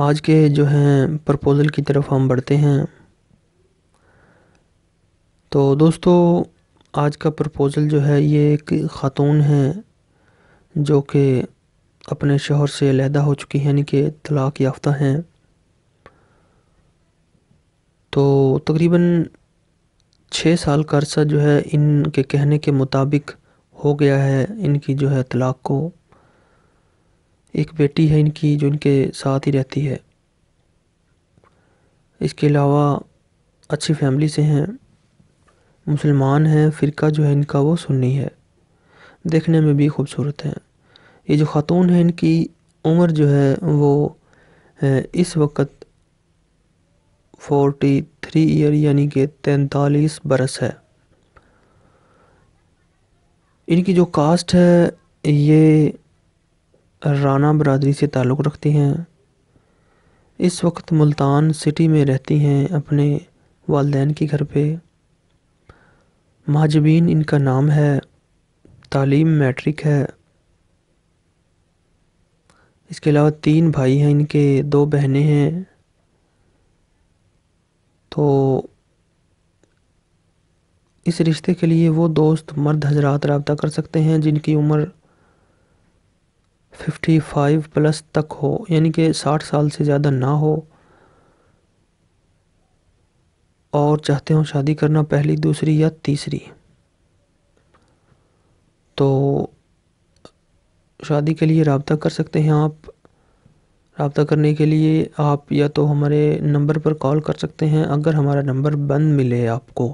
आज के जो हैं प्रपोज़ल की तरफ हम बढ़ते हैं तो दोस्तों आज का प्रपोज़ल जो है ये एक ख़ातून है जो कि अपने शोहर से लहदा हो चुकी हैं यानी कि तलाक़ याफ़्ता हैं तो तकरीबन छः साल का अरसा जो है इनके कहने के मुताबिक हो गया है इनकी जो है तलाक़ को एक बेटी है इनकी जो इनके साथ ही रहती है इसके अलावा अच्छी फैमिली से हैं मुसलमान हैं फ़िरका जो है इनका वो सुन्नी है देखने में भी खूबसूरत हैं ये जो ख़ातून है इनकी उम्र जो है वो इस वक्त फोर्टी थ्री ईयर यानी कि तैंतालीस बरस है इनकी जो कास्ट है ये राना बरदरी से ताल्लुक़ रखती हैं इस वक्त मुल्तान सिटी में रहती हैं अपने वालदेन के घर पे महाजबीन इनका नाम है तालीम मैट्रिक है इसके अलावा तीन भाई हैं इनके दो बहनें हैं तो इस रिश्ते के लिए वो दोस्त मर्द हजरात रबता कर सकते हैं जिनकी उम्र 55 प्लस तक हो यानी कि 60 साल से ज़्यादा ना हो और चाहते हो शादी करना पहली दूसरी या तीसरी तो शादी के लिए रबता कर सकते हैं आप रबता करने के लिए आप या तो हमारे नंबर पर कॉल कर सकते हैं अगर हमारा नंबर बंद मिले आपको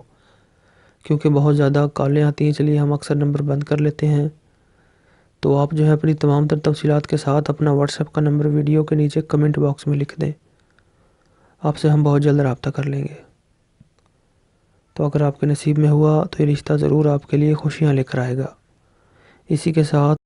क्योंकि बहुत ज़्यादा कॉलें आती हैं चलिए हम अक्सर नंबर बंद कर लेते हैं तो आप जो है अपनी तमाम तर तफसीत के साथ अपना व्हाट्सएप का नंबर वीडियो के नीचे कमेंट बॉक्स में लिख दें आपसे हम बहुत जल्द रबता कर लेंगे तो अगर आपके नसीब में हुआ तो ये रिश्ता ज़रूर आपके लिए खुशियाँ लेकर आएगा इसी के साथ